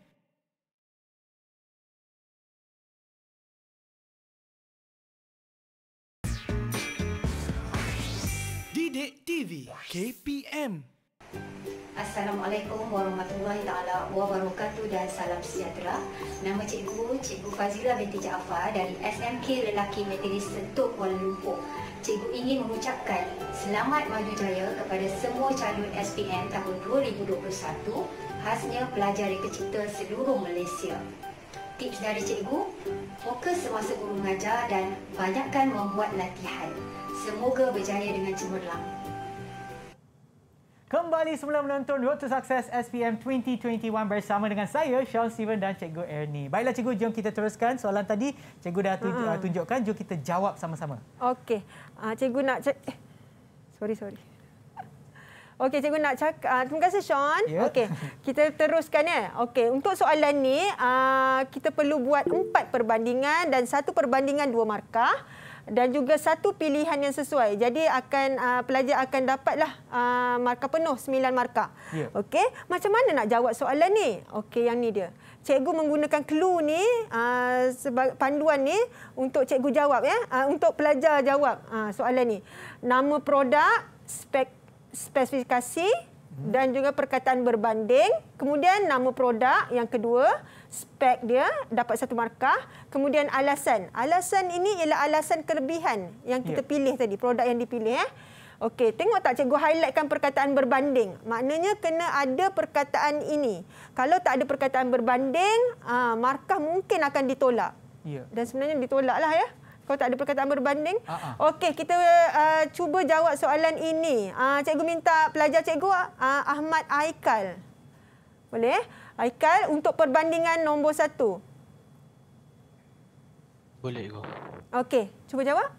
Bidik TV KPM Assalamualaikum warahmatullahi taala wabarakatuh dan salam sejahtera. Nama cikgu Cikgu Fazila binti Jaafar dari SMK Lelaki Metodis Sentuk Kuala Lumpur. Cikgu ingin mengucapkan selamat maju jaya kepada semua calon SPM tahun 2021 khasnya pelajar reka cipta seluruh Malaysia. Tips dari cikgu, fokus semasa guru mengajar dan banyakkan membuat latihan. Semoga berjaya dengan cemerlang. Kembali semula menonton Road to Success SPM 2021 bersama dengan saya, Sean Steven dan Cikgu Ernie. Baiklah Cikgu, jom kita teruskan soalan tadi. Cikgu dah tunj hmm. uh tunjukkan, jom kita jawab sama-sama. Okey, uh, Cikgu nak cek... Eh, sorry, sorry. Okey, Cikgu nak cek... Uh, terima kasih, Sean. Yeah. Okey, kita teruskan. ya. Okey, untuk soalan ni uh, kita perlu buat empat perbandingan dan satu perbandingan dua markah dan juga satu pilihan yang sesuai. Jadi akan uh, pelajar akan dapatlah uh, markah penuh 9 markah. Yeah. Okey, macam mana nak jawab soalan ni? Okey, yang ni dia. Cikgu menggunakan clue ni uh, panduan ni untuk cikgu jawab ya, uh, untuk pelajar jawab uh, soalan ni. Nama produk, spek, spesifikasi hmm. dan juga perkataan berbanding, kemudian nama produk yang kedua, spek dia dapat satu markah. Kemudian alasan. Alasan ini ialah alasan kelebihan yang kita ya. pilih tadi, produk yang dipilih. Eh. Okey, tengok tak cikgu highlightkan perkataan berbanding. Maknanya kena ada perkataan ini. Kalau tak ada perkataan berbanding, aa, ah, markah mungkin akan ditolak. Ya. Dan sebenarnya ditolaklah ya. Kalau tak ada perkataan berbanding. Uh ah, -huh. Ah. Okey, kita uh, cuba jawab soalan ini. Uh, cikgu minta pelajar cikgu uh, Ahmad Aikal. Boleh? Boleh? Aikal untuk perbandingan nombor satu. Boleh ibu. Okey, cuba jawab.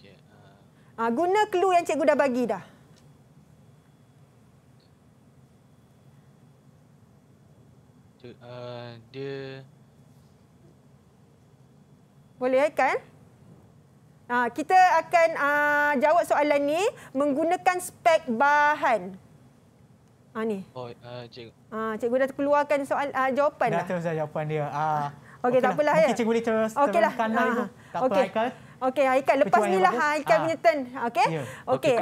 Okay, uh... Ah, guna clue yang cikgu dah bagi dah. Uh, dia... Boleh kan? Ha, kita akan uh, jawab soalan ni menggunakan spek bahan. Ah ni. Oh, uh, cikgu. Ah, cikgu dah keluarkan soal uh, jawapan dah. Dah terus dah jawapan dia. Ah. Okey, okay, tak lah. apalah ya. Okey, cikgu boleh terus. Okey lah. Kan ah. Tak okay. apa, Aikal. Okey, Aikal. Lepas ni lah Aikal ah. punya turn. Okey? Ya. Okey,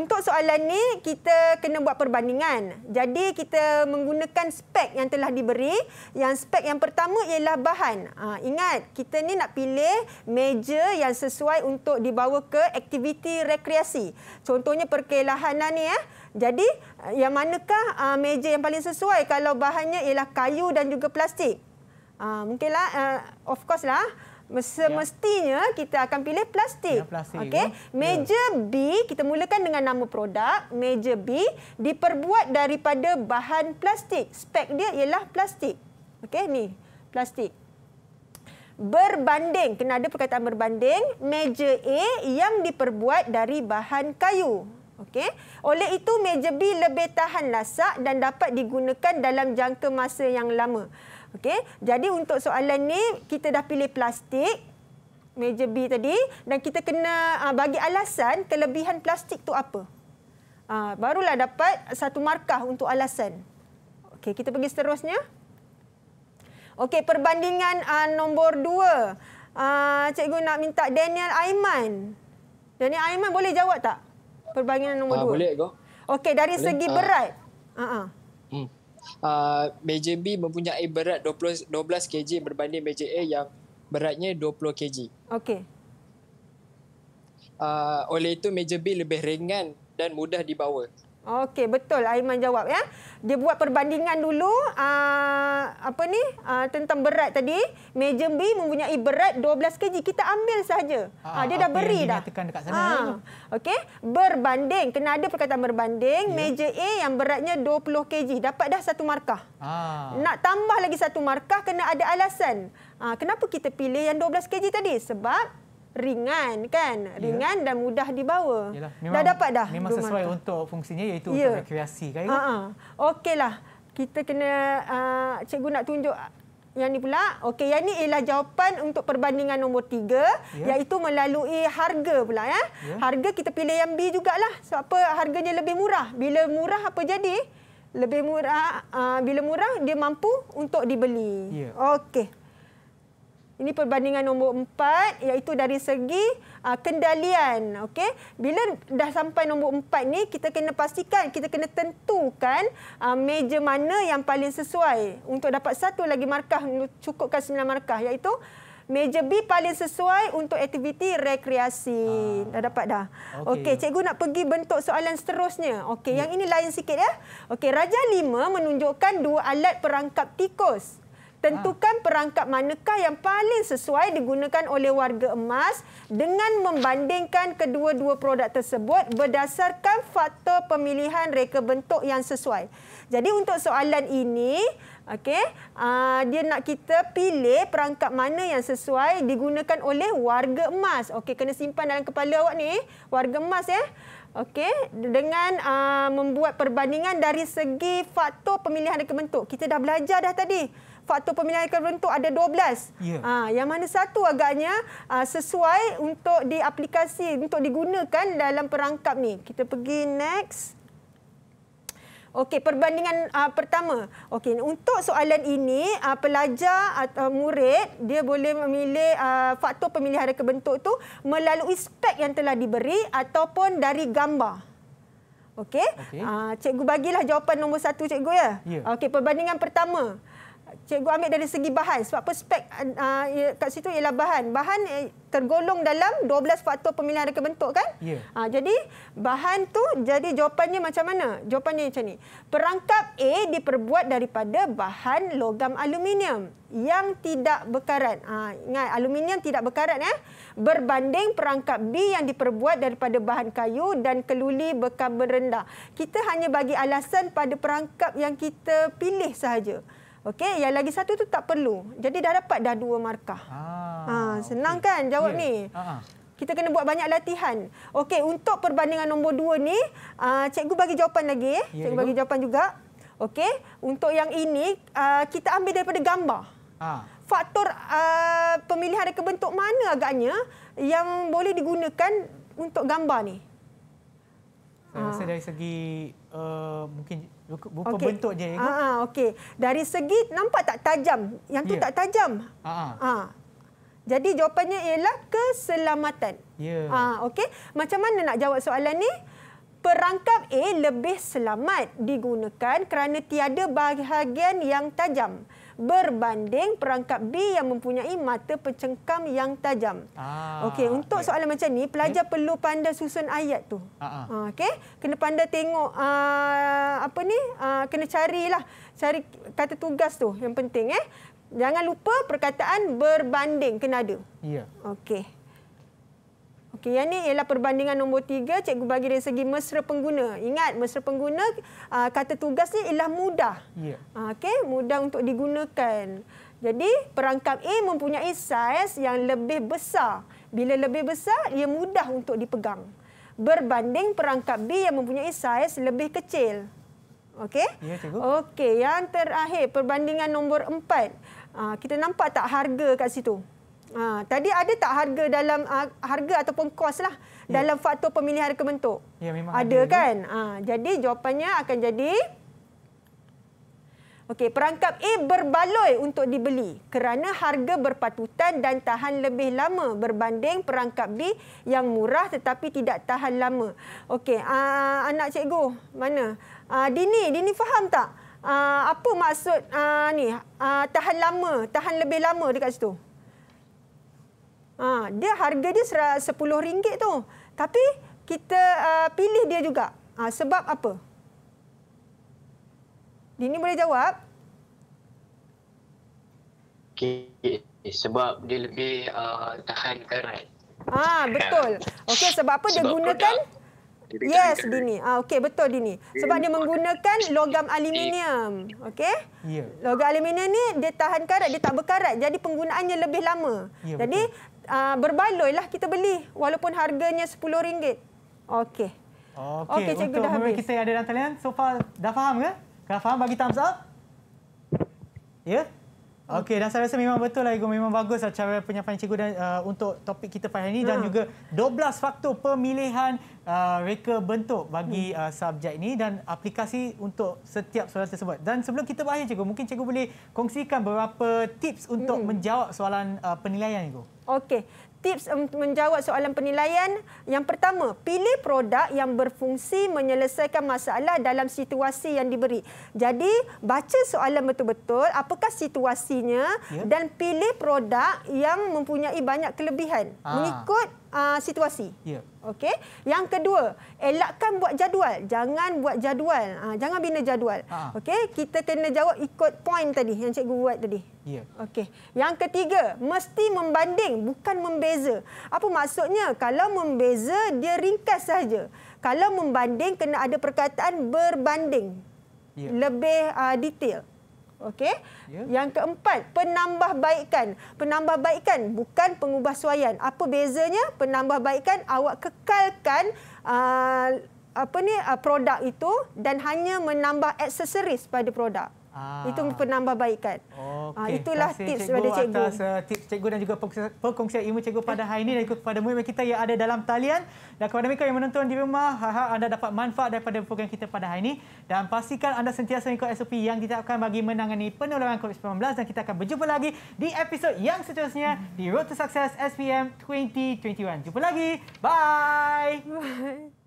untuk soalan ni kita kena buat perbandingan. Jadi, kita menggunakan spek yang telah diberi. Yang spek yang pertama ialah bahan. Uh, ingat, kita ni nak pilih meja yang sesuai untuk dibawa ke aktiviti rekreasi. Contohnya perkelahanan ni. Eh. Jadi eh, yang manakah uh, meja yang paling sesuai kalau bahannya ialah kayu dan juga plastik? Uh, mungkinlah, uh, of course lah. Semestinya ya. kita akan pilih plastik. Ya, plastik okay. Meja B, kita mulakan dengan nama produk. Meja B diperbuat daripada bahan plastik. Spek dia ialah plastik. Okey, ni plastik. Berbanding, kena ada perkataan berbanding. Meja A yang diperbuat dari bahan kayu. Okey. Oleh itu meja B lebih tahan lasak dan dapat digunakan dalam jangka masa yang lama. Okey. Jadi untuk soalan ni kita dah pilih plastik meja B tadi dan kita kena uh, bagi alasan kelebihan plastik tu apa. Uh, barulah dapat satu markah untuk alasan. Okey, kita pergi seterusnya. Okey, perbandingan uh, nombor dua. Uh, cikgu nak minta Daniel Aiman. Daniel Aiman boleh jawab tak? perbandingan nombor 2. Uh, ah, boleh ke? Okey, dari boleh. segi ah. berat. Ha ah. Hmm. Uh, B mempunyai berat 20, 12 kg berbanding meja A yang beratnya 20 kg. Okey. Uh, oleh itu meja B lebih ringan dan mudah dibawa. Okey, betul Aiman jawab ya. Dia buat perbandingan dulu aa, ah, apa ni aa, ah, tentang berat tadi. Meja B mempunyai berat 12 kg. Kita ambil saja. Ha, ah, dia dah beri dah. Dia dekat sana. Okey, berbanding. Kena ada perkataan berbanding. Ya. Meja A yang beratnya 20 kg. Dapat dah satu markah. Ha. Nak tambah lagi satu markah, kena ada alasan. Ha, kenapa kita pilih yang 12 kg tadi? Sebab ringan kan ya. ringan dan mudah dibawa Yalah, dah dapat dah memang rumah sesuai untuk fungsinya iaitu yeah. untuk rekreasi kan uh -huh. okeylah kita kena uh, cikgu nak tunjuk yang ni pula okey yang ni ialah jawapan untuk perbandingan nombor tiga. Yeah. iaitu melalui harga pula ya yeah. harga kita pilih yang B jugalah sebab apa harganya lebih murah bila murah apa jadi lebih murah uh, bila murah dia mampu untuk dibeli yeah. okey ini perbandingan nombor empat iaitu dari segi uh, kendalian. Okay? Bila dah sampai nombor empat ni kita kena pastikan, kita kena tentukan uh, meja mana yang paling sesuai. Untuk dapat satu lagi markah, cukupkan sembilan markah iaitu meja B paling sesuai untuk aktiviti rekreasi. Ah. Dah dapat dah. Okey, okay, cikgu nak pergi bentuk soalan seterusnya. Okey, yeah. yang ini lain sikit ya. Okey, Raja Lima menunjukkan dua alat perangkap tikus. Tentukan ha. perangkap manakah yang paling sesuai digunakan oleh warga emas dengan membandingkan kedua-dua produk tersebut berdasarkan faktor pemilihan reka bentuk yang sesuai. Jadi untuk soalan ini, okay, uh, ah, dia nak kita pilih perangkap mana yang sesuai digunakan oleh warga emas. Okay, kena simpan dalam kepala awak ni, warga emas ya. Eh. Okey, dengan uh, membuat perbandingan dari segi faktor pemilihan reka bentuk. Kita dah belajar dah tadi. Faktor pemilihan reka bentuk ada 12. Yeah. Uh, yang mana satu agaknya uh, sesuai untuk diaplikasi, untuk digunakan dalam perangkap ni. Kita pergi next. Okey, perbandingan uh, pertama. Okey, untuk soalan ini, uh, pelajar atau uh, murid dia boleh memilih uh, faktor pemilihan reka bentuk tu melalui spek yang telah diberi ataupun dari gambar. Okey. Okay. Uh, cikgu bagilah jawapan nombor satu cikgu ya. Yeah. Okey, perbandingan pertama cikgu ambil dari segi bahan sebab perspek uh, ah, ya, kat situ ialah bahan bahan eh, tergolong dalam 12 faktor pemilihan reka bentuk kan yeah. Ya. uh, jadi bahan tu jadi jawapannya macam mana jawapannya macam ni perangkap A diperbuat daripada bahan logam aluminium yang tidak berkarat uh, ah, ingat aluminium tidak berkarat eh? berbanding perangkap B yang diperbuat daripada bahan kayu dan keluli berkarbon rendah kita hanya bagi alasan pada perangkap yang kita pilih sahaja Okey, yang lagi satu tu tak perlu. Jadi dah dapat dah dua markah. Ha, ha senang okay. kan jawab yeah. ni? Ha. Kita kena buat banyak latihan. Okey, untuk perbandingan nombor dua ni, uh, cikgu bagi jawapan lagi. Yeah, cikgu bagi jawapan juga. Okey, untuk yang ini, uh, kita ambil daripada gambar. Ha. Faktor uh, pemilihan reka bentuk mana agaknya yang boleh digunakan untuk gambar ni? Saya rasa dari segi uh, mungkin Bukan okay. bentuk je. Ah, okey. Dari segi nampak tak tajam? Yang tu yeah. tak tajam. Ha. Ah. Jadi jawapannya ialah keselamatan. Ya. Yeah. okey. Macam mana nak jawab soalan ni? Perangkap A lebih selamat digunakan kerana tiada bahagian yang tajam berbanding perangkap B yang mempunyai mata pencengkam yang tajam. Ah, okey, untuk okay. soalan macam ni, pelajar okay. perlu pandai susun ayat tu. Ah, ah. ah okey, kena pandai tengok uh, apa ni? Uh, kena carilah, cari kata tugas tu yang penting. Eh, jangan lupa perkataan berbanding kena ada. Iya. Yeah. Okey. Okey, yang ni ialah perbandingan nombor tiga. Cikgu bagi dari segi mesra pengguna. Ingat, mesra pengguna ah, kata tugas ni ialah mudah. Ya. Ah, okey, mudah untuk digunakan. Jadi, perangkap A mempunyai saiz yang lebih besar. Bila lebih besar, ia mudah untuk dipegang. Berbanding perangkap B yang mempunyai saiz lebih kecil. Okey? Ya, cikgu. Okey, yang terakhir, perbandingan nombor empat. Ah, kita nampak tak harga kat situ? Ha, tadi ada tak harga dalam uh, harga ataupun kos lah ya. dalam faktor pemilihan harga mentuk? Ya, memang ada. Ada kan? Ha, jadi jawapannya akan jadi... Okey, perangkap A berbaloi untuk dibeli kerana harga berpatutan dan tahan lebih lama berbanding perangkap B yang murah tetapi tidak tahan lama. Okey, uh, anak cikgu mana? Uh, Dini, Dini faham tak? Uh, apa maksud uh, ni? Uh, tahan lama, tahan lebih lama dekat situ? Uh, Ha, dia harga dia RM10 tu. Tapi kita uh, pilih dia juga. Ha, sebab apa? Dini boleh jawab? Okay. Sebab dia lebih uh, tahan karat. Ah ha, betul. Okey sebab apa sebab dia gunakan? Dia yes Dini. Ah okey betul Dini. Sebab dia menggunakan logam aluminium. Okey? Ya. Logam aluminium ni dia tahan karat, dia tak berkarat. Jadi penggunaannya lebih lama. Ya, Jadi Ah, berbaloi lah kita beli walaupun harganya RM10. Okey. Okey, okay, okay cikgu dah habis. kita yang ada dalam talian, so far dah faham ke? Kalau faham, bagi thumbs up. Ya? Yeah? Okey, dan saya rasa memang betul lah, Igu. Memang bagus lah cara penyampaian cikgu dan, uh, untuk topik kita pada hari ini. Ha. Dan hmm. juga 12 faktor pemilihan uh, reka bentuk bagi hmm. uh, subjek ini dan aplikasi untuk setiap soalan tersebut. Dan sebelum kita berakhir, cikgu, mungkin cikgu boleh kongsikan beberapa tips untuk hmm. menjawab soalan uh, penilaian, cikgu. Okey, tips menjawab soalan penilaian. Yang pertama, pilih produk yang berfungsi menyelesaikan masalah dalam situasi yang diberi. Jadi, baca soalan betul-betul apakah situasinya ya. dan pilih produk yang mempunyai banyak kelebihan ha. mengikut uh, situasi. Ya. Okey. Yang kedua, elakkan buat jadual. Jangan buat jadual. Ha, jangan bina jadual. Ha. Okey. Kita kena jawab ikut poin tadi yang cikgu buat tadi. Ya. Yeah. Okey. Yang ketiga, mesti membanding bukan membeza. Apa maksudnya? Kalau membeza, dia ringkas saja. Kalau membanding, kena ada perkataan berbanding. Yeah. Lebih uh, detail. Okey. Yeah. Yang keempat, penambahbaikan. Penambahbaikan bukan pengubahsuaian. Apa bezanya? Penambahbaikan awak kekalkan uh, apa ni uh, produk itu dan hanya menambah aksesoris pada produk. Ah. Itu penambahbaikan. Okay. Ah, itulah Kasih tips kepada cikgu. Terima kasih uh, tips cikgu dan juga perkongsian ilmu cikgu pada hari ini dan ikut kepada murid kita yang ada dalam talian. Dan kepada mereka yang menonton di rumah, harap anda dapat manfaat daripada program kita pada hari ini. Dan pastikan anda sentiasa ikut SOP yang ditetapkan bagi menangani penularan COVID-19. Dan kita akan berjumpa lagi di episod yang seterusnya di Road to Success SPM 2021. Jumpa lagi. Bye. Bye.